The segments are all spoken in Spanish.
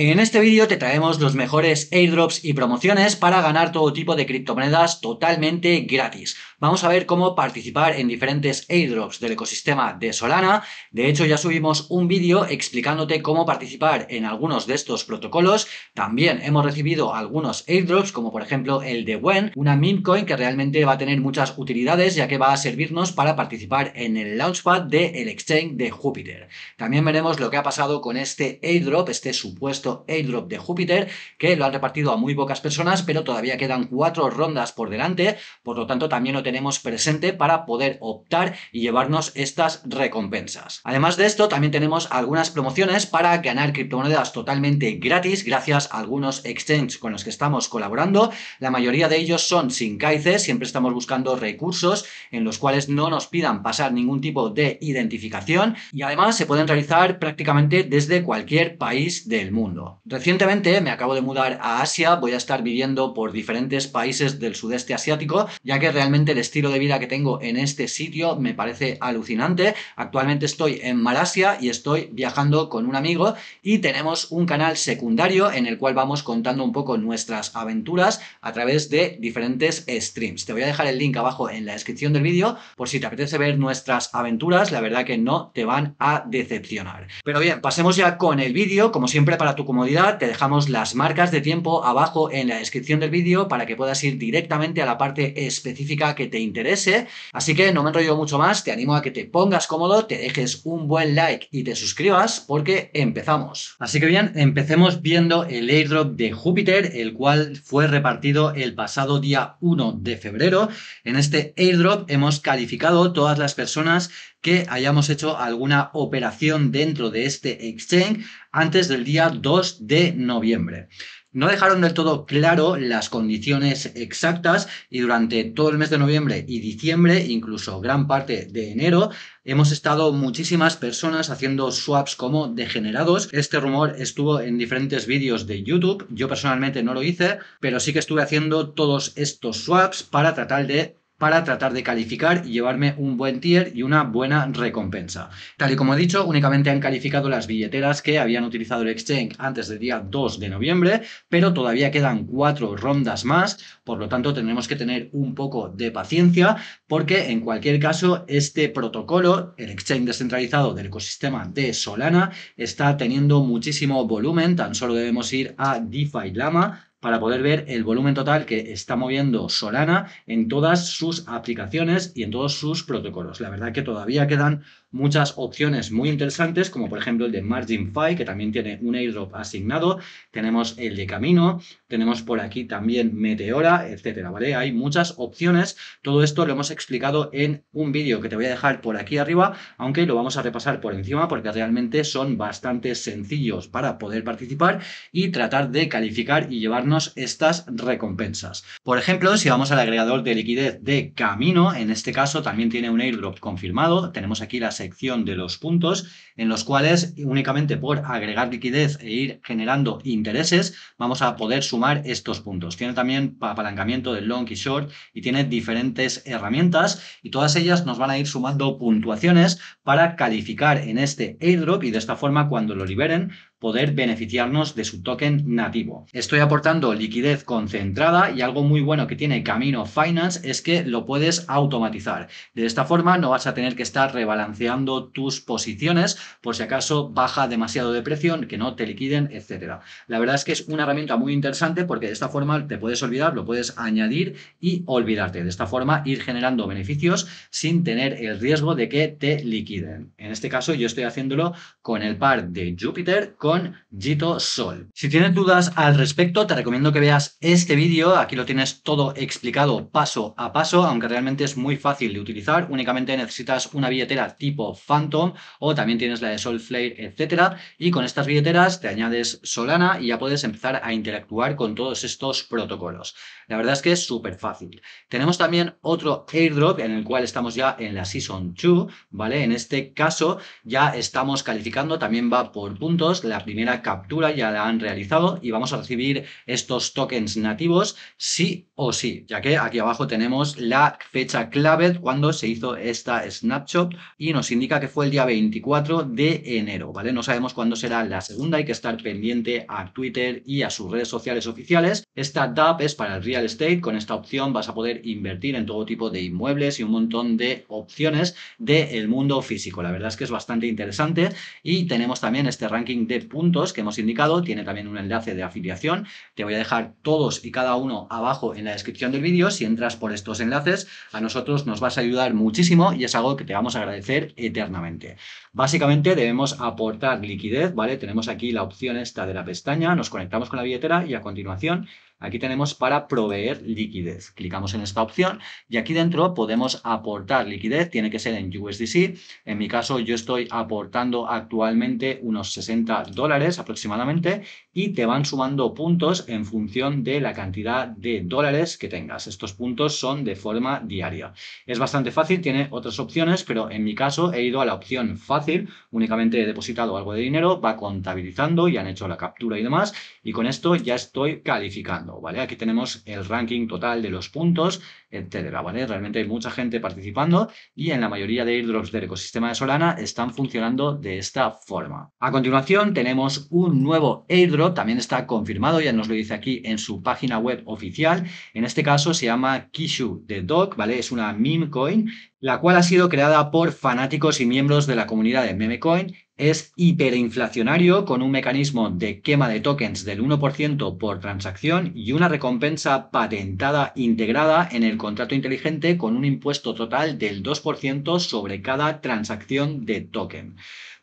En este vídeo te traemos los mejores airdrops y promociones para ganar todo tipo de criptomonedas totalmente gratis. Vamos a ver cómo participar en diferentes airdrops del ecosistema de Solana. De hecho, ya subimos un vídeo explicándote cómo participar en algunos de estos protocolos. También hemos recibido algunos airdrops, como por ejemplo el de WEN, una meme coin que realmente va a tener muchas utilidades ya que va a servirnos para participar en el launchpad del exchange de Júpiter. También veremos lo que ha pasado con este airdrop, este supuesto airdrop de Júpiter, que lo han repartido a muy pocas personas, pero todavía quedan cuatro rondas por delante, por lo tanto también lo tenemos presente para poder optar y llevarnos estas recompensas. Además de esto, también tenemos algunas promociones para ganar criptomonedas totalmente gratis gracias a algunos exchanges con los que estamos colaborando. La mayoría de ellos son sin CAICE, siempre estamos buscando recursos en los cuales no nos pidan pasar ningún tipo de identificación y además se pueden realizar prácticamente desde cualquier país del mundo. Recientemente me acabo de mudar a Asia, voy a estar viviendo por diferentes países del sudeste asiático, ya que realmente el estilo de vida que tengo en este sitio me parece alucinante. Actualmente estoy en Malasia y estoy viajando con un amigo y tenemos un canal secundario en el cual vamos contando un poco nuestras aventuras a través de diferentes streams. Te voy a dejar el link abajo en la descripción del vídeo por si te apetece ver nuestras aventuras, la verdad que no te van a decepcionar. Pero bien, pasemos ya con el vídeo, como siempre para tu comodidad, te dejamos las marcas de tiempo abajo en la descripción del vídeo para que puedas ir directamente a la parte específica que te interese. Así que no me enrollo mucho más, te animo a que te pongas cómodo, te dejes un buen like y te suscribas porque empezamos. Así que bien, empecemos viendo el airdrop de Júpiter, el cual fue repartido el pasado día 1 de febrero. En este airdrop hemos calificado todas las personas que hayamos hecho alguna operación dentro de este exchange antes del día 2 de noviembre. No dejaron del todo claro las condiciones exactas y durante todo el mes de noviembre y diciembre, incluso gran parte de enero, hemos estado muchísimas personas haciendo swaps como degenerados. Este rumor estuvo en diferentes vídeos de YouTube, yo personalmente no lo hice, pero sí que estuve haciendo todos estos swaps para tratar de para tratar de calificar y llevarme un buen tier y una buena recompensa. Tal y como he dicho, únicamente han calificado las billeteras que habían utilizado el exchange antes del día 2 de noviembre, pero todavía quedan cuatro rondas más, por lo tanto tenemos que tener un poco de paciencia porque en cualquier caso este protocolo, el exchange descentralizado del ecosistema de Solana, está teniendo muchísimo volumen, tan solo debemos ir a DeFi Llama, para poder ver el volumen total que está moviendo Solana en todas sus aplicaciones y en todos sus protocolos. La verdad que todavía quedan muchas opciones muy interesantes, como por ejemplo el de MarginFi, que también tiene un airdrop asignado, tenemos el de Camino, tenemos por aquí también Meteora, etcétera, ¿vale? Hay muchas opciones, todo esto lo hemos explicado en un vídeo que te voy a dejar por aquí arriba, aunque lo vamos a repasar por encima porque realmente son bastante sencillos para poder participar y tratar de calificar y llevar estas recompensas. Por ejemplo, si vamos al agregador de liquidez de Camino, en este caso también tiene un airdrop confirmado. Tenemos aquí la sección de los puntos en los cuales únicamente por agregar liquidez e ir generando intereses vamos a poder sumar estos puntos. Tiene también apalancamiento de long y short y tiene diferentes herramientas y todas ellas nos van a ir sumando puntuaciones para calificar en este airdrop y de esta forma cuando lo liberen poder beneficiarnos de su token nativo. Estoy aportando liquidez concentrada y algo muy bueno que tiene Camino Finance es que lo puedes automatizar. De esta forma no vas a tener que estar rebalanceando tus posiciones por si acaso baja demasiado de presión, que no te liquiden, etcétera. La verdad es que es una herramienta muy interesante porque de esta forma te puedes olvidar, lo puedes añadir y olvidarte. De esta forma ir generando beneficios sin tener el riesgo de que te liquiden. En este caso yo estoy haciéndolo con el par de Júpiter, con Jito Sol. Si tienes dudas al respecto, te recomiendo que veas este vídeo. Aquí lo tienes todo explicado paso a paso, aunque realmente es muy fácil de utilizar. Únicamente necesitas una billetera tipo Phantom o también tienes la de Solflare, etcétera. Y con estas billeteras te añades Solana y ya puedes empezar a interactuar con todos estos protocolos. La verdad es que es súper fácil. Tenemos también otro airdrop en el cual estamos ya en la Season 2, ¿vale? En este caso ya estamos calificando, también va por puntos. La primera captura ya la han realizado y vamos a recibir estos tokens nativos sí o sí, ya que aquí abajo tenemos la fecha clave cuando se hizo esta snapshot y nos indica que fue el día 24 de enero, ¿vale? No sabemos cuándo será la segunda, hay que estar pendiente a Twitter y a sus redes sociales oficiales. Esta DAP es para el real estate, con esta opción vas a poder invertir en todo tipo de inmuebles y un montón de opciones del mundo físico. La verdad es que es bastante interesante y tenemos también este ranking de puntos que hemos indicado, tiene también un enlace de afiliación, te voy a dejar todos y cada uno abajo en la descripción del vídeo, si entras por estos enlaces, a nosotros nos vas a ayudar muchísimo y es algo que te vamos a agradecer eternamente. Básicamente debemos aportar liquidez, ¿vale? Tenemos aquí la opción esta de la pestaña, nos conectamos con la billetera y a continuación Aquí tenemos para proveer liquidez. Clicamos en esta opción y aquí dentro podemos aportar liquidez. Tiene que ser en USDC. En mi caso yo estoy aportando actualmente unos 60 dólares aproximadamente y te van sumando puntos en función de la cantidad de dólares que tengas. Estos puntos son de forma diaria. Es bastante fácil, tiene otras opciones, pero en mi caso he ido a la opción fácil, únicamente he depositado algo de dinero, va contabilizando y han hecho la captura y demás, y con esto ya estoy calificando, ¿vale? Aquí tenemos el ranking total de los puntos, etcétera, ¿vale? Realmente hay mucha gente participando y en la mayoría de airdrops del ecosistema de Solana están funcionando de esta forma. A continuación tenemos un nuevo airdrop también está confirmado, ya nos lo dice aquí en su página web oficial. En este caso se llama Kishu de Dog ¿vale? Es una meme coin, la cual ha sido creada por fanáticos y miembros de la comunidad de Memecoin es hiperinflacionario con un mecanismo de quema de tokens del 1% por transacción y una recompensa patentada integrada en el contrato inteligente con un impuesto total del 2% sobre cada transacción de token.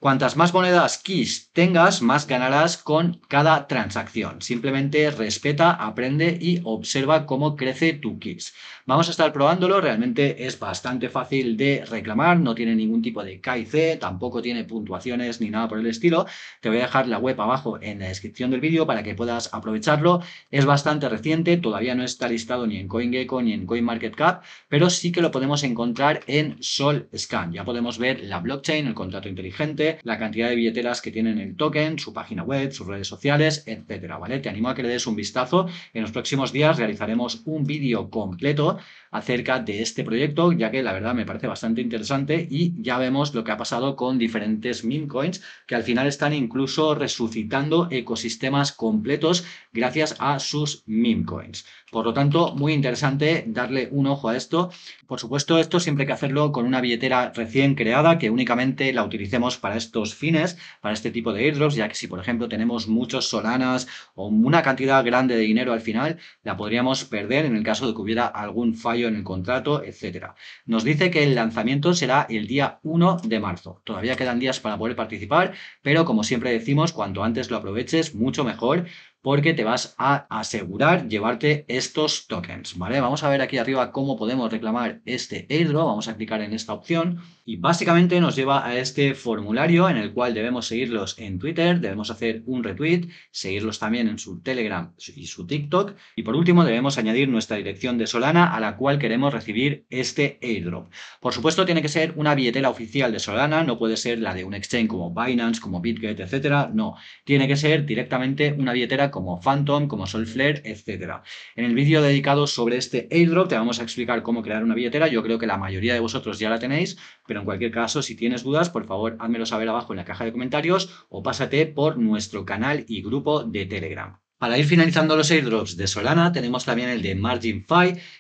Cuantas más monedas keys tengas, más ganarás con cada transacción. Simplemente respeta, aprende y observa cómo crece tu KISS. Vamos a estar probándolo, realmente es bastante fácil de reclamar, no tiene ningún tipo de KIC, tampoco tiene puntuaciones ni nada por el estilo. Te voy a dejar la web abajo en la descripción del vídeo para que puedas aprovecharlo. Es bastante reciente, todavía no está listado ni en CoinGecko ni en CoinMarketCap, pero sí que lo podemos encontrar en SolScan. Ya podemos ver la blockchain, el contrato inteligente, la cantidad de billeteras que tienen el token, su página web, sus redes sociales, etcétera, ¿vale? Te animo a que le des un vistazo. En los próximos días realizaremos un vídeo completo acerca de este proyecto, ya que la verdad me parece bastante interesante y ya vemos lo que ha pasado con diferentes meme coins que al final están incluso resucitando ecosistemas completos gracias a sus meme coins. Por lo tanto, muy interesante darle un ojo a esto. Por supuesto, esto siempre hay que hacerlo con una billetera recién creada que únicamente la utilicemos para estos fines, para este tipo de airdrops, ya que si por ejemplo tenemos muchos solanas o una cantidad grande de dinero al final, la podríamos perder en el caso de que hubiera algún fallo en el contrato, etcétera. Nos dice que el lanzamiento será el día 1 de marzo. Todavía quedan días para poder participar, pero como siempre decimos, cuanto antes lo aproveches, mucho mejor porque te vas a asegurar llevarte estos tokens, ¿vale? Vamos a ver aquí arriba cómo podemos reclamar este airdrop, vamos a clicar en esta opción y básicamente nos lleva a este formulario en el cual debemos seguirlos en Twitter, debemos hacer un retweet, seguirlos también en su Telegram y su TikTok. Y por último, debemos añadir nuestra dirección de Solana a la cual queremos recibir este airdrop. Por supuesto, tiene que ser una billetera oficial de Solana, no puede ser la de un exchange como Binance, como BitGet, etcétera. No, tiene que ser directamente una billetera como Phantom, como Solflare, etcétera. En el vídeo dedicado sobre este airdrop te vamos a explicar cómo crear una billetera. Yo creo que la mayoría de vosotros ya la tenéis, pero en cualquier caso, si tienes dudas, por favor, házmelo saber abajo en la caja de comentarios o pásate por nuestro canal y grupo de Telegram. Para ir finalizando los airdrops de Solana, tenemos también el de Margin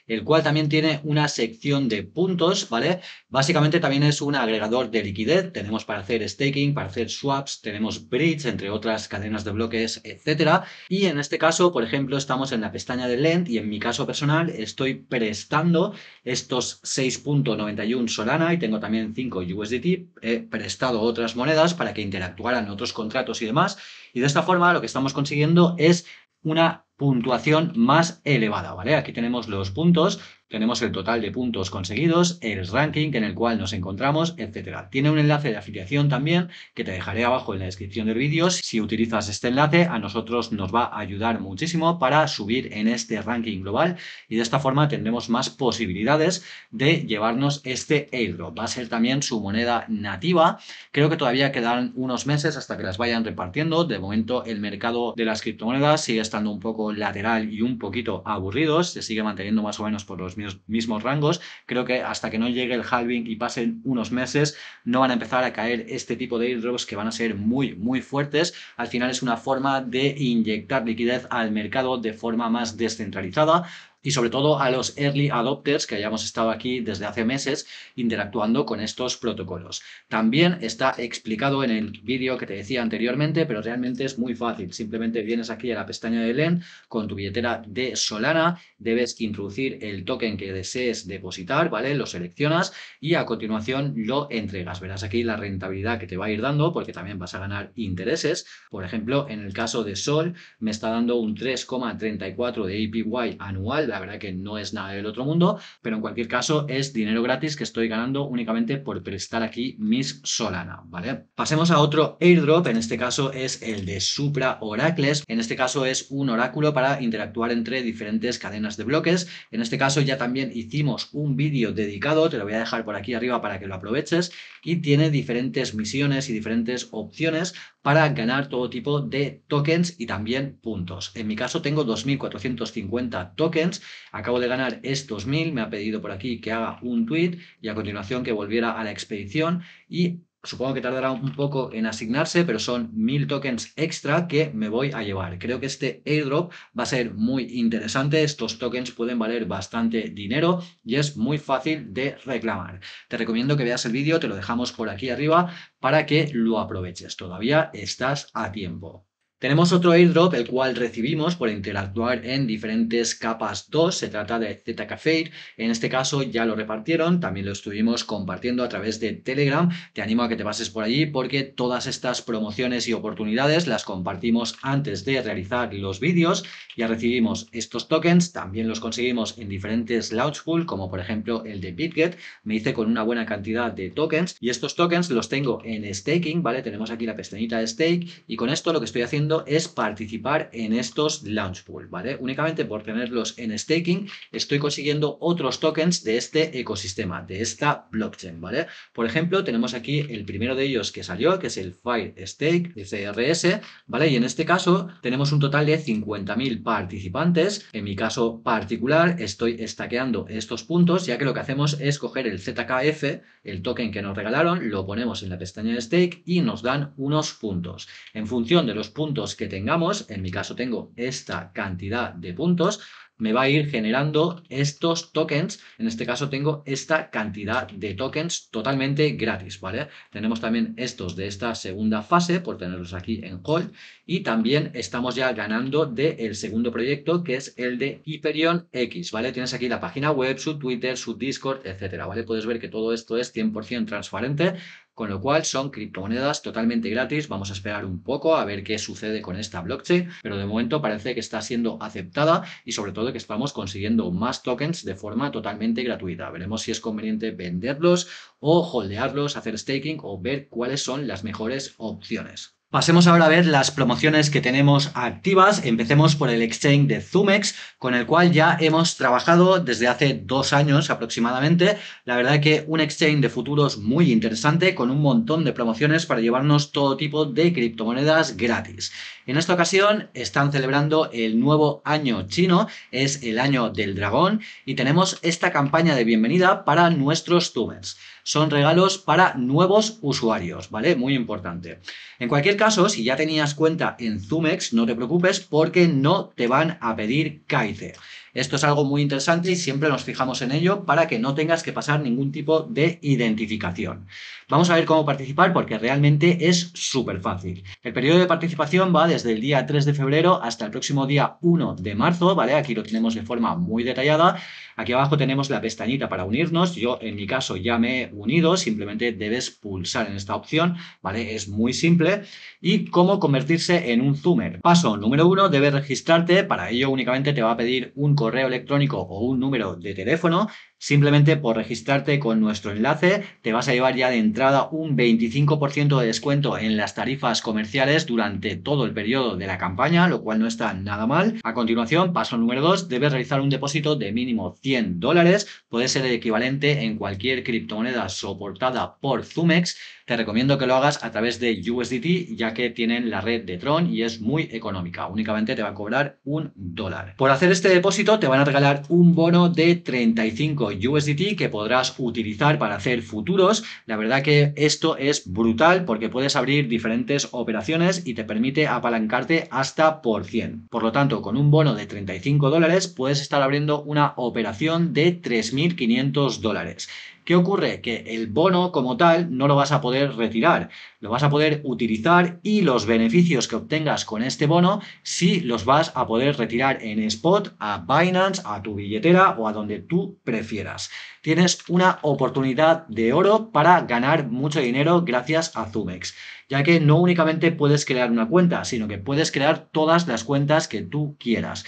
el cual también tiene una sección de puntos, ¿vale? Básicamente también es un agregador de liquidez. Tenemos para hacer staking, para hacer swaps, tenemos bridge, entre otras cadenas de bloques, etc. Y en este caso, por ejemplo, estamos en la pestaña de Lend y en mi caso personal estoy prestando estos 6.91 Solana y tengo también 5 USDT. He prestado otras monedas para que interactuaran otros contratos y demás. Y de esta forma lo que estamos consiguiendo es una puntuación más elevada, ¿vale? Aquí tenemos los puntos tenemos el total de puntos conseguidos, el ranking en el cual nos encontramos, etcétera, Tiene un enlace de afiliación también que te dejaré abajo en la descripción del vídeo. Si utilizas este enlace a nosotros nos va a ayudar muchísimo para subir en este ranking global y de esta forma tendremos más posibilidades de llevarnos este airdrop. Va a ser también su moneda nativa. Creo que todavía quedan unos meses hasta que las vayan repartiendo. De momento el mercado de las criptomonedas sigue estando un poco lateral y un poquito aburrido. Se sigue manteniendo más o menos por los mismos rangos. Creo que hasta que no llegue el halving y pasen unos meses, no van a empezar a caer este tipo de airdrops que van a ser muy, muy fuertes. Al final es una forma de inyectar liquidez al mercado de forma más descentralizada y sobre todo a los early adopters que hayamos estado aquí desde hace meses interactuando con estos protocolos. También está explicado en el vídeo que te decía anteriormente, pero realmente es muy fácil. Simplemente vienes aquí a la pestaña de LEN con tu billetera de Solana, debes introducir el token que desees depositar, ¿vale? Lo seleccionas y a continuación lo entregas. Verás aquí la rentabilidad que te va a ir dando porque también vas a ganar intereses. Por ejemplo, en el caso de Sol me está dando un 3,34 de APY anual, la verdad que no es nada del otro mundo, pero en cualquier caso es dinero gratis que estoy ganando únicamente por prestar aquí mis Solana, ¿vale? Pasemos a otro airdrop, en este caso es el de Supra Oracles, en este caso es un oráculo para interactuar entre diferentes cadenas de bloques, en este caso ya también hicimos un vídeo dedicado, te lo voy a dejar por aquí arriba para que lo aproveches, y tiene diferentes misiones y diferentes opciones para ganar todo tipo de tokens y también puntos. En mi caso tengo 2.450 tokens, acabo de ganar estos 1.000, me ha pedido por aquí que haga un tweet y a continuación que volviera a la expedición y Supongo que tardará un poco en asignarse, pero son mil tokens extra que me voy a llevar. Creo que este airdrop va a ser muy interesante. Estos tokens pueden valer bastante dinero y es muy fácil de reclamar. Te recomiendo que veas el vídeo, te lo dejamos por aquí arriba para que lo aproveches. Todavía estás a tiempo. Tenemos otro airdrop, el cual recibimos por interactuar en diferentes capas 2. Se trata de Cafe. En este caso ya lo repartieron, también lo estuvimos compartiendo a través de Telegram. Te animo a que te pases por allí porque todas estas promociones y oportunidades las compartimos antes de realizar los vídeos. Ya recibimos estos tokens, también los conseguimos en diferentes launch pool, como por ejemplo el de BitGet. Me hice con una buena cantidad de tokens y estos tokens los tengo en staking, ¿vale? Tenemos aquí la pestañita de stake y con esto lo que estoy haciendo es participar en estos launch pool, ¿vale? Únicamente por tenerlos en staking estoy consiguiendo otros tokens de este ecosistema, de esta blockchain, ¿vale? Por ejemplo, tenemos aquí el primero de ellos que salió, que es el Fire Stake, el CRS, ¿vale? Y en este caso tenemos un total de 50.000 participantes. En mi caso particular estoy estaqueando estos puntos, ya que lo que hacemos es coger el ZKF, el token que nos regalaron, lo ponemos en la pestaña de stake y nos dan unos puntos. En función de los puntos que tengamos, en mi caso tengo esta cantidad de puntos, me va a ir generando estos tokens. En este caso tengo esta cantidad de tokens totalmente gratis, ¿vale? Tenemos también estos de esta segunda fase por tenerlos aquí en hold y también estamos ya ganando del el segundo proyecto que es el de Hyperion X, ¿vale? Tienes aquí la página web, su Twitter, su Discord, etcétera, ¿vale? Puedes ver que todo esto es 100% transparente con lo cual son criptomonedas totalmente gratis. Vamos a esperar un poco a ver qué sucede con esta blockchain, pero de momento parece que está siendo aceptada y sobre todo que estamos consiguiendo más tokens de forma totalmente gratuita. Veremos si es conveniente venderlos o holdearlos, hacer staking o ver cuáles son las mejores opciones. Pasemos ahora a ver las promociones que tenemos activas. Empecemos por el exchange de Zumex, con el cual ya hemos trabajado desde hace dos años aproximadamente. La verdad que un exchange de futuros muy interesante, con un montón de promociones para llevarnos todo tipo de criptomonedas gratis. En esta ocasión están celebrando el nuevo año chino, es el año del dragón, y tenemos esta campaña de bienvenida para nuestros Zumex son regalos para nuevos usuarios, ¿vale? Muy importante. En cualquier caso, si ya tenías cuenta en Zumex, no te preocupes porque no te van a pedir CAICE. Esto es algo muy interesante y siempre nos fijamos en ello para que no tengas que pasar ningún tipo de identificación. Vamos a ver cómo participar porque realmente es súper fácil. El periodo de participación va desde el día 3 de febrero hasta el próximo día 1 de marzo, ¿vale? Aquí lo tenemos de forma muy detallada. Aquí abajo tenemos la pestañita para unirnos. Yo en mi caso ya me he unido, simplemente debes pulsar en esta opción, ¿vale? Es muy simple. Y cómo convertirse en un Zoomer. Paso número uno, debes registrarte. Para ello únicamente te va a pedir un correo electrónico o un número de teléfono Simplemente por registrarte con nuestro enlace te vas a llevar ya de entrada un 25% de descuento en las tarifas comerciales durante todo el periodo de la campaña, lo cual no está nada mal. A continuación, paso número 2, debes realizar un depósito de mínimo 100 dólares, puede ser el equivalente en cualquier criptomoneda soportada por Zumex te recomiendo que lo hagas a través de USDT, ya que tienen la red de Tron y es muy económica. Únicamente te va a cobrar un dólar. Por hacer este depósito, te van a regalar un bono de 35 USDT que podrás utilizar para hacer futuros. La verdad que esto es brutal porque puedes abrir diferentes operaciones y te permite apalancarte hasta por 100. Por lo tanto, con un bono de 35 dólares puedes estar abriendo una operación de 3.500 dólares. ¿Qué ocurre? Que el bono como tal no lo vas a poder retirar, lo vas a poder utilizar y los beneficios que obtengas con este bono sí los vas a poder retirar en spot, a Binance, a tu billetera o a donde tú prefieras. Tienes una oportunidad de oro para ganar mucho dinero gracias a Zumex ya que no únicamente puedes crear una cuenta, sino que puedes crear todas las cuentas que tú quieras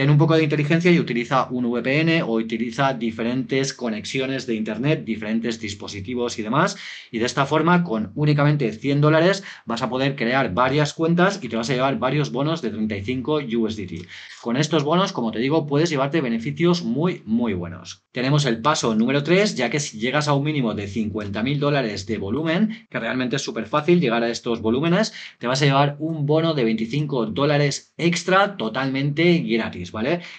ten un poco de inteligencia y utiliza un VPN o utiliza diferentes conexiones de Internet, diferentes dispositivos y demás. Y de esta forma, con únicamente 100 dólares, vas a poder crear varias cuentas y te vas a llevar varios bonos de 35 USDT. Con estos bonos, como te digo, puedes llevarte beneficios muy, muy buenos. Tenemos el paso número 3, ya que si llegas a un mínimo de 50.000 dólares de volumen, que realmente es súper fácil llegar a estos volúmenes, te vas a llevar un bono de 25 dólares extra totalmente gratis.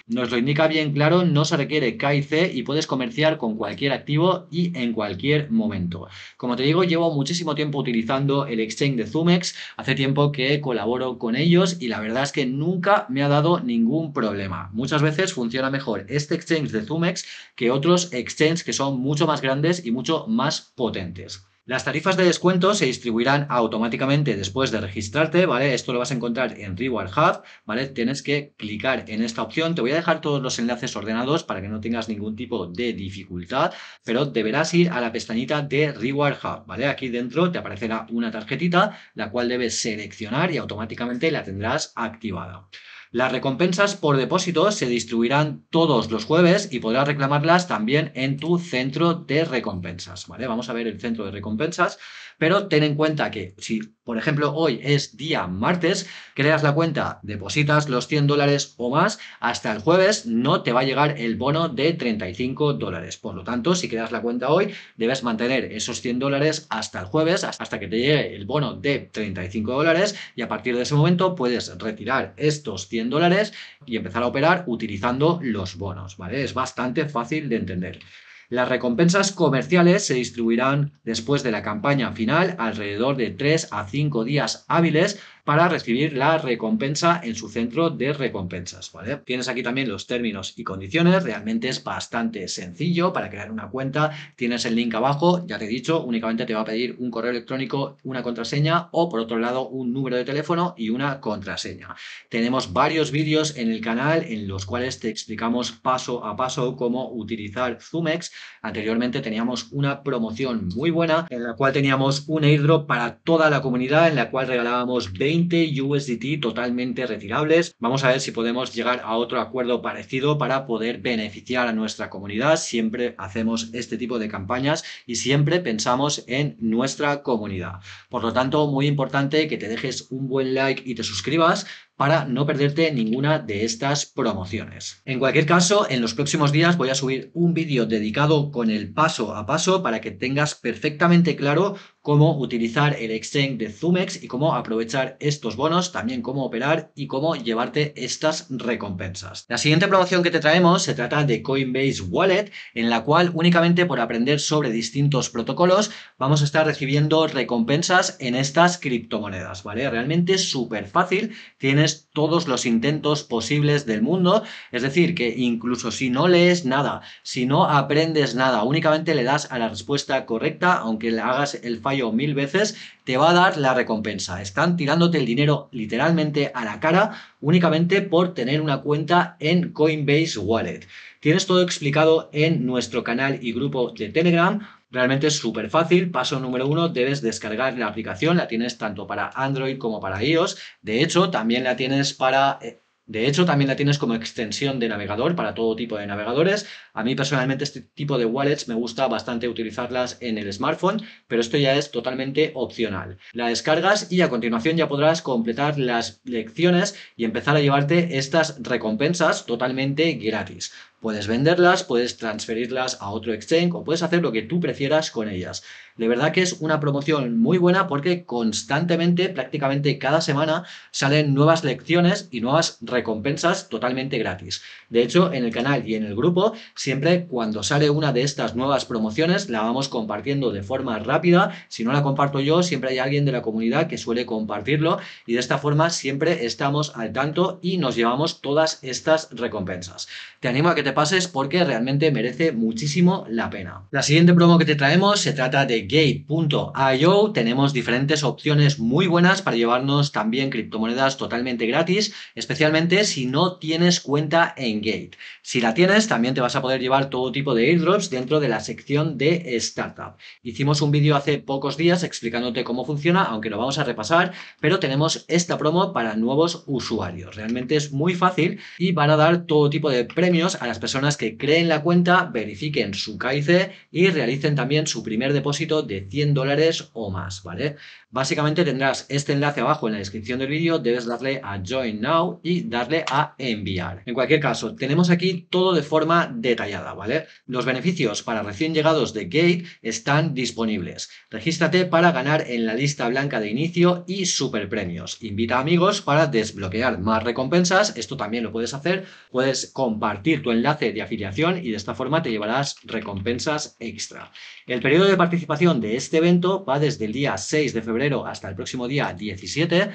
Nos lo indica bien claro, no se requiere KIC y puedes comerciar con cualquier activo y en cualquier momento. Como te digo, llevo muchísimo tiempo utilizando el exchange de Zumex, hace tiempo que colaboro con ellos y la verdad es que nunca me ha dado ningún problema. Muchas veces funciona mejor este exchange de Zumex que otros exchanges que son mucho más grandes y mucho más potentes. Las tarifas de descuento se distribuirán automáticamente después de registrarte, ¿vale? Esto lo vas a encontrar en Reward Hub, ¿vale? Tienes que clicar en esta opción. Te voy a dejar todos los enlaces ordenados para que no tengas ningún tipo de dificultad, pero deberás ir a la pestañita de Reward Hub, ¿vale? Aquí dentro te aparecerá una tarjetita, la cual debes seleccionar y automáticamente la tendrás activada. Las recompensas por depósito se distribuirán todos los jueves y podrás reclamarlas también en tu centro de recompensas. ¿vale? Vamos a ver el centro de recompensas pero ten en cuenta que si, por ejemplo, hoy es día martes, creas la cuenta, depositas los 100 dólares o más, hasta el jueves no te va a llegar el bono de 35 dólares. Por lo tanto, si creas la cuenta hoy, debes mantener esos 100 dólares hasta el jueves, hasta que te llegue el bono de 35 dólares y a partir de ese momento puedes retirar estos 100 dólares y empezar a operar utilizando los bonos, ¿vale? Es bastante fácil de entender. Las recompensas comerciales se distribuirán después de la campaña final alrededor de 3 a 5 días hábiles para recibir la recompensa en su centro de recompensas. Tienes aquí también los términos y condiciones, realmente es bastante sencillo para crear una cuenta, tienes el link abajo, ya te he dicho, únicamente te va a pedir un correo electrónico, una contraseña o por otro lado un número de teléfono y una contraseña. Tenemos varios vídeos en el canal en los cuales te explicamos paso a paso cómo utilizar Zumex. Anteriormente teníamos una promoción muy buena en la cual teníamos un airdrop para toda la comunidad en la cual regalábamos 20 20 USDT totalmente retirables. Vamos a ver si podemos llegar a otro acuerdo parecido para poder beneficiar a nuestra comunidad. Siempre hacemos este tipo de campañas y siempre pensamos en nuestra comunidad. Por lo tanto, muy importante que te dejes un buen like y te suscribas para no perderte ninguna de estas promociones. En cualquier caso, en los próximos días voy a subir un vídeo dedicado con el paso a paso para que tengas perfectamente claro cómo utilizar el exchange de Zumex y cómo aprovechar estos bonos, también cómo operar y cómo llevarte estas recompensas. La siguiente promoción que te traemos se trata de Coinbase Wallet, en la cual únicamente por aprender sobre distintos protocolos vamos a estar recibiendo recompensas en estas criptomonedas, ¿vale? Realmente súper fácil, tienes todos los intentos posibles del mundo, es decir, que incluso si no lees nada, si no aprendes nada, únicamente le das a la respuesta correcta, aunque le hagas el mil veces, te va a dar la recompensa. Están tirándote el dinero literalmente a la cara únicamente por tener una cuenta en Coinbase Wallet. Tienes todo explicado en nuestro canal y grupo de Telegram. Realmente es súper fácil. Paso número uno, debes descargar la aplicación. La tienes tanto para Android como para iOS. De hecho, también la tienes para eh, de hecho, también la tienes como extensión de navegador para todo tipo de navegadores. A mí personalmente este tipo de wallets me gusta bastante utilizarlas en el smartphone, pero esto ya es totalmente opcional. La descargas y a continuación ya podrás completar las lecciones y empezar a llevarte estas recompensas totalmente gratis. Puedes venderlas, puedes transferirlas a otro exchange o puedes hacer lo que tú prefieras con ellas. De verdad que es una promoción muy buena porque constantemente, prácticamente cada semana, salen nuevas lecciones y nuevas recompensas totalmente gratis. De hecho, en el canal y en el grupo, siempre cuando sale una de estas nuevas promociones, la vamos compartiendo de forma rápida. Si no la comparto yo, siempre hay alguien de la comunidad que suele compartirlo y de esta forma siempre estamos al tanto y nos llevamos todas estas recompensas. Te animo a que te pases porque realmente merece muchísimo la pena. La siguiente promo que te traemos se trata de gate.io. Tenemos diferentes opciones muy buenas para llevarnos también criptomonedas totalmente gratis, especialmente si no tienes cuenta en Gate. Si la tienes, también te vas a poder llevar todo tipo de airdrops dentro de la sección de startup. Hicimos un vídeo hace pocos días explicándote cómo funciona, aunque lo vamos a repasar, pero tenemos esta promo para nuevos usuarios. Realmente es muy fácil y van a dar todo tipo de premios a las personas que creen la cuenta verifiquen su CAICE y realicen también su primer depósito de 100 dólares o más, ¿vale? Básicamente tendrás este enlace abajo en la descripción del vídeo, debes darle a Join Now y darle a Enviar. En cualquier caso, tenemos aquí todo de forma detallada, ¿vale? Los beneficios para recién llegados de Gate están disponibles. Regístrate para ganar en la lista blanca de inicio y super premios. Invita a amigos para desbloquear más recompensas, esto también lo puedes hacer, puedes compartir tu enlace de afiliación y de esta forma te llevarás recompensas extra. El periodo de participación de este evento va desde el día 6 de febrero hasta el próximo día 17.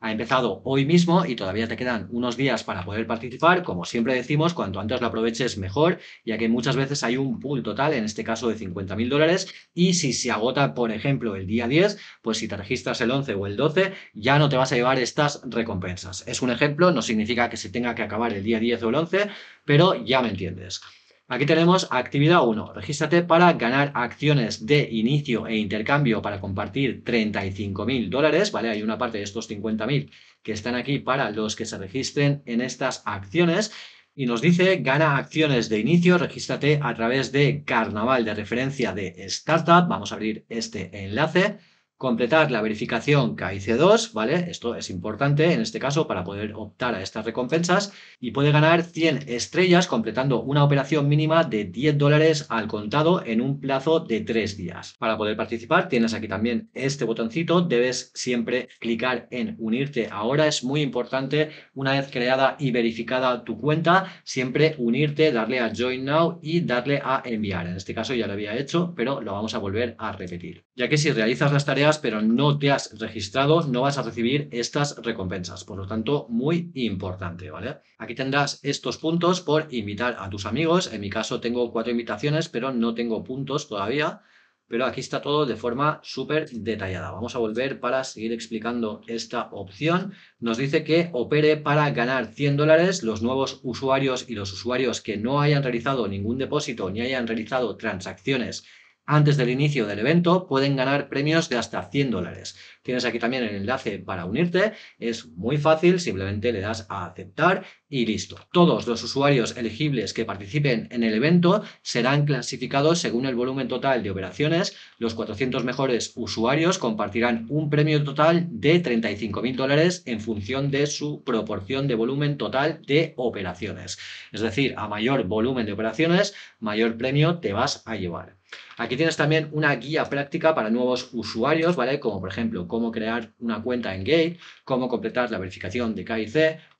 Ha empezado hoy mismo y todavía te quedan unos días para poder participar. Como siempre decimos, cuanto antes lo aproveches mejor, ya que muchas veces hay un pool total, en este caso de 50.000 dólares, y si se agota, por ejemplo, el día 10, pues si te registras el 11 o el 12, ya no te vas a llevar estas recompensas. Es un ejemplo, no significa que se tenga que acabar el día 10 o el 11, pero ya me entiendes. Aquí tenemos actividad 1. Regístrate para ganar acciones de inicio e intercambio para compartir 35.000 dólares, ¿vale? Hay una parte de estos 50.000 que están aquí para los que se registren en estas acciones y nos dice gana acciones de inicio, regístrate a través de Carnaval de referencia de Startup. Vamos a abrir este enlace completar la verificación KIC2, ¿vale? Esto es importante en este caso para poder optar a estas recompensas y puede ganar 100 estrellas completando una operación mínima de 10 dólares al contado en un plazo de 3 días. Para poder participar tienes aquí también este botoncito, debes siempre clicar en unirte ahora, es muy importante una vez creada y verificada tu cuenta, siempre unirte, darle a Join Now y darle a enviar. En este caso ya lo había hecho, pero lo vamos a volver a repetir ya que si realizas las tareas pero no te has registrado, no vas a recibir estas recompensas. Por lo tanto, muy importante, ¿vale? Aquí tendrás estos puntos por invitar a tus amigos. En mi caso tengo cuatro invitaciones, pero no tengo puntos todavía. Pero aquí está todo de forma súper detallada. Vamos a volver para seguir explicando esta opción. Nos dice que opere para ganar 100 dólares los nuevos usuarios y los usuarios que no hayan realizado ningún depósito ni hayan realizado transacciones antes del inicio del evento pueden ganar premios de hasta 100 dólares. Tienes aquí también el enlace para unirte, es muy fácil, simplemente le das a aceptar y listo. Todos los usuarios elegibles que participen en el evento serán clasificados según el volumen total de operaciones. Los 400 mejores usuarios compartirán un premio total de 35.000 dólares en función de su proporción de volumen total de operaciones. Es decir, a mayor volumen de operaciones, mayor premio te vas a llevar. Aquí tienes también una guía práctica para nuevos usuarios, ¿vale? Como por ejemplo, cómo crear una cuenta en Gate, cómo completar la verificación de KIC,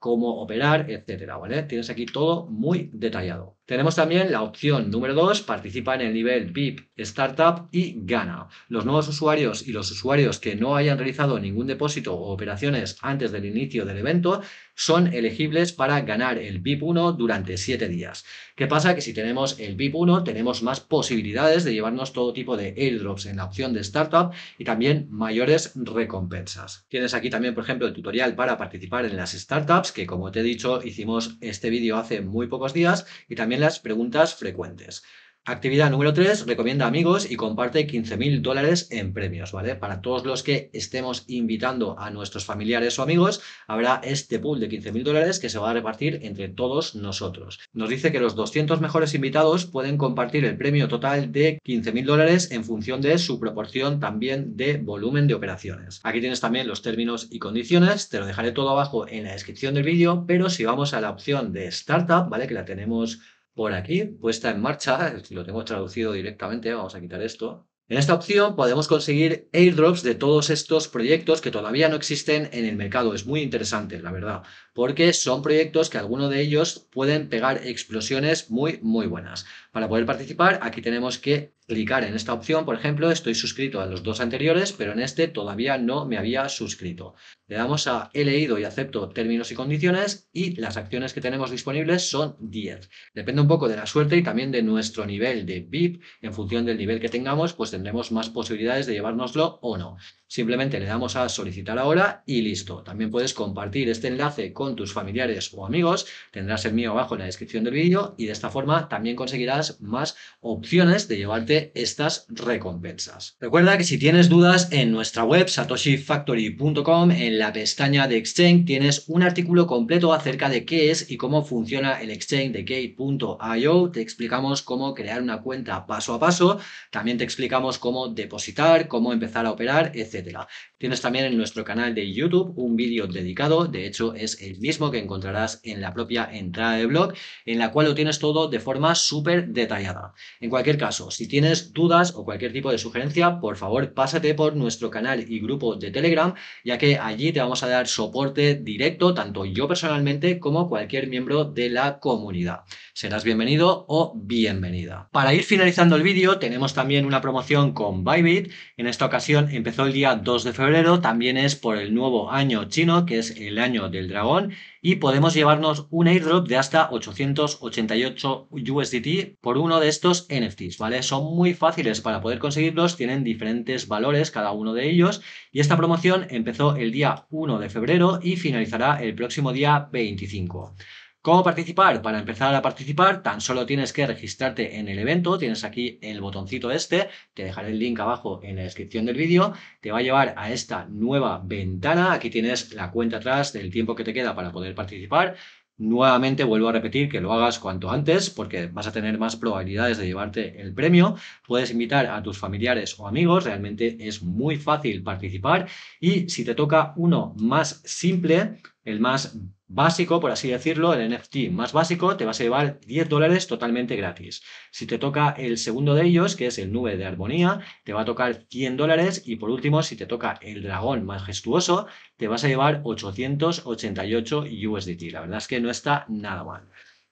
cómo operar, etcétera, ¿vale? Tienes aquí todo muy detallado. Tenemos también la opción número 2, participa en el nivel VIP, Startup y Gana. Los nuevos usuarios y los usuarios que no hayan realizado ningún depósito o operaciones antes del inicio del evento son elegibles para ganar el VIP 1 durante 7 días. ¿Qué pasa? Que si tenemos el VIP 1 tenemos más posibilidades de llevarnos todo tipo de airdrops en la opción de Startup y también mayores recompensas. Tienes aquí también, por ejemplo, el tutorial para participar en las startups que, como te he dicho, hicimos este vídeo hace muy pocos días y también las preguntas frecuentes. Actividad número 3, recomienda amigos y comparte 15.000 dólares en premios, ¿vale? Para todos los que estemos invitando a nuestros familiares o amigos, habrá este pool de 15.000 dólares que se va a repartir entre todos nosotros. Nos dice que los 200 mejores invitados pueden compartir el premio total de 15.000 dólares en función de su proporción también de volumen de operaciones. Aquí tienes también los términos y condiciones, te lo dejaré todo abajo en la descripción del vídeo, pero si vamos a la opción de Startup, ¿vale? Que la tenemos por aquí, puesta en marcha, Si lo tengo traducido directamente, vamos a quitar esto. En esta opción podemos conseguir airdrops de todos estos proyectos que todavía no existen en el mercado. Es muy interesante, la verdad porque son proyectos que alguno de ellos pueden pegar explosiones muy, muy buenas. Para poder participar, aquí tenemos que clicar en esta opción, por ejemplo, estoy suscrito a los dos anteriores, pero en este todavía no me había suscrito. Le damos a he leído y acepto términos y condiciones y las acciones que tenemos disponibles son 10. Depende un poco de la suerte y también de nuestro nivel de VIP. En función del nivel que tengamos, pues tendremos más posibilidades de llevárnoslo o no. Simplemente le damos a solicitar ahora y listo. También puedes compartir este enlace con tus familiares o amigos. Tendrás el mío abajo en la descripción del vídeo y de esta forma también conseguirás más opciones de llevarte estas recompensas. Recuerda que si tienes dudas en nuestra web satoshifactory.com en la pestaña de Exchange tienes un artículo completo acerca de qué es y cómo funciona el Exchange de Gate.io. Te explicamos cómo crear una cuenta paso a paso. También te explicamos cómo depositar, cómo empezar a operar, etc la... Tienes también en nuestro canal de YouTube un vídeo dedicado, de hecho es el mismo que encontrarás en la propia entrada de blog, en la cual lo tienes todo de forma súper detallada. En cualquier caso, si tienes dudas o cualquier tipo de sugerencia, por favor pásate por nuestro canal y grupo de Telegram, ya que allí te vamos a dar soporte directo, tanto yo personalmente como cualquier miembro de la comunidad. Serás bienvenido o bienvenida. Para ir finalizando el vídeo, tenemos también una promoción con Bybit. En esta ocasión empezó el día 2 de febrero también es por el nuevo año chino, que es el año del dragón, y podemos llevarnos un airdrop de hasta 888 USDT por uno de estos NFTs, ¿vale? Son muy fáciles para poder conseguirlos, tienen diferentes valores cada uno de ellos, y esta promoción empezó el día 1 de febrero y finalizará el próximo día 25. ¿Cómo participar? Para empezar a participar, tan solo tienes que registrarte en el evento. Tienes aquí el botoncito este. Te dejaré el link abajo en la descripción del vídeo. Te va a llevar a esta nueva ventana. Aquí tienes la cuenta atrás del tiempo que te queda para poder participar. Nuevamente vuelvo a repetir que lo hagas cuanto antes porque vas a tener más probabilidades de llevarte el premio. Puedes invitar a tus familiares o amigos, realmente es muy fácil participar y si te toca uno más simple, el más básico, por así decirlo, el NFT más básico, te vas a llevar 10 dólares totalmente gratis. Si te toca el segundo de ellos, que es el nube de armonía, te va a tocar 100 dólares. Y por último, si te toca el dragón majestuoso, te vas a llevar 888 USDT. La verdad es que no está nada mal.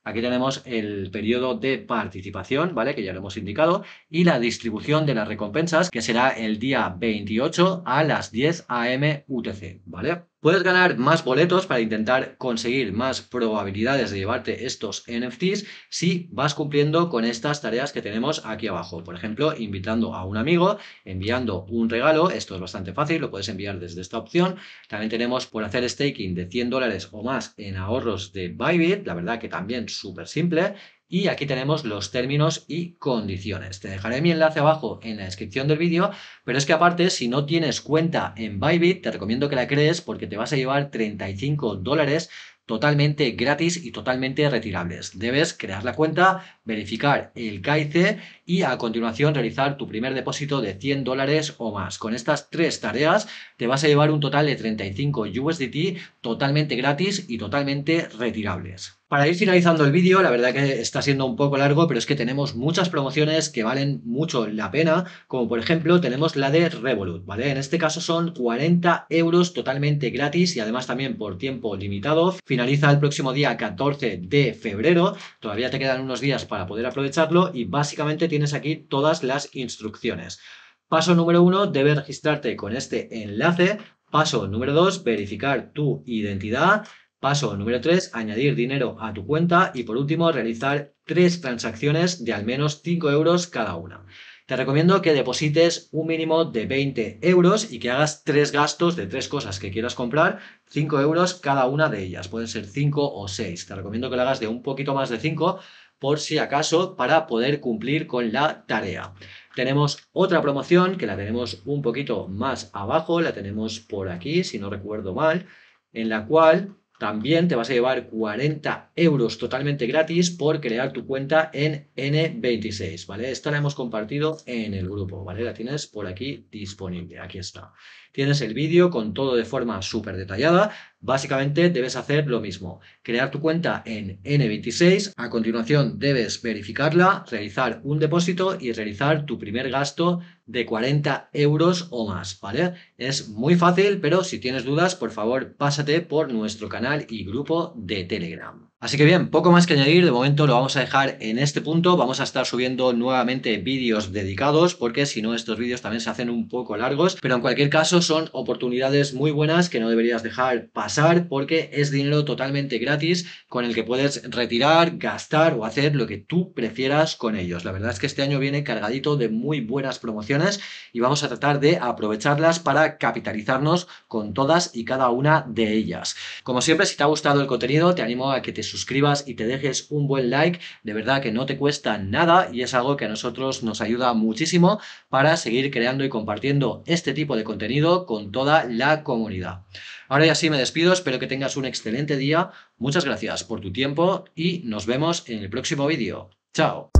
Aquí tenemos el periodo de participación, ¿vale? Que ya lo hemos indicado, y la distribución de las recompensas, que será el día 28 a las 10 AM UTC, ¿vale? Puedes ganar más boletos para intentar conseguir más probabilidades de llevarte estos NFTs si vas cumpliendo con estas tareas que tenemos aquí abajo. Por ejemplo, invitando a un amigo, enviando un regalo. Esto es bastante fácil, lo puedes enviar desde esta opción. También tenemos por hacer staking de 100 dólares o más en ahorros de Bybit. La verdad que también súper simple y aquí tenemos los términos y condiciones. Te dejaré mi enlace abajo en la descripción del vídeo, pero es que aparte, si no tienes cuenta en Bybit, te recomiendo que la crees porque te vas a llevar 35 dólares totalmente gratis y totalmente retirables. Debes crear la cuenta, verificar el KIC y a continuación realizar tu primer depósito de 100 dólares o más. Con estas tres tareas te vas a llevar un total de 35 USDT totalmente gratis y totalmente retirables. Para ir finalizando el vídeo, la verdad que está siendo un poco largo, pero es que tenemos muchas promociones que valen mucho la pena, como por ejemplo tenemos la de Revolut, ¿vale? En este caso son 40 euros totalmente gratis y además también por tiempo limitado. Finaliza el próximo día 14 de febrero, todavía te quedan unos días para poder aprovecharlo y básicamente tienes aquí todas las instrucciones. Paso número uno, debes registrarte con este enlace. Paso número dos, verificar tu identidad. Paso número 3, añadir dinero a tu cuenta y por último realizar tres transacciones de al menos 5 euros cada una. Te recomiendo que deposites un mínimo de 20 euros y que hagas tres gastos de tres cosas que quieras comprar, 5 euros cada una de ellas, pueden ser 5 o 6. Te recomiendo que lo hagas de un poquito más de 5 por si acaso para poder cumplir con la tarea. Tenemos otra promoción que la tenemos un poquito más abajo, la tenemos por aquí si no recuerdo mal, en la cual también te vas a llevar 40 euros totalmente gratis por crear tu cuenta en N26, ¿vale? Esta la hemos compartido en el grupo, ¿vale? La tienes por aquí disponible, aquí está. Tienes el vídeo con todo de forma súper detallada. Básicamente debes hacer lo mismo, crear tu cuenta en N26, a continuación debes verificarla, realizar un depósito y realizar tu primer gasto de 40 euros o más, ¿vale? Es muy fácil, pero si tienes dudas, por favor, pásate por nuestro canal y grupo de Telegram. Así que bien, poco más que añadir, de momento lo vamos a dejar en este punto, vamos a estar subiendo nuevamente vídeos dedicados porque si no estos vídeos también se hacen un poco largos, pero en cualquier caso son oportunidades muy buenas que no deberías dejar pasar porque es dinero totalmente gratis con el que puedes retirar, gastar o hacer lo que tú prefieras con ellos. La verdad es que este año viene cargadito de muy buenas promociones y vamos a tratar de aprovecharlas para capitalizarnos con todas y cada una de ellas. Como siempre, si te ha gustado el contenido, te animo a que te suscribas y te dejes un buen like. De verdad que no te cuesta nada y es algo que a nosotros nos ayuda muchísimo para seguir creando y compartiendo este tipo de contenido con toda la comunidad. Ahora ya sí me despido, espero que tengas un excelente día. Muchas gracias por tu tiempo y nos vemos en el próximo vídeo. ¡Chao!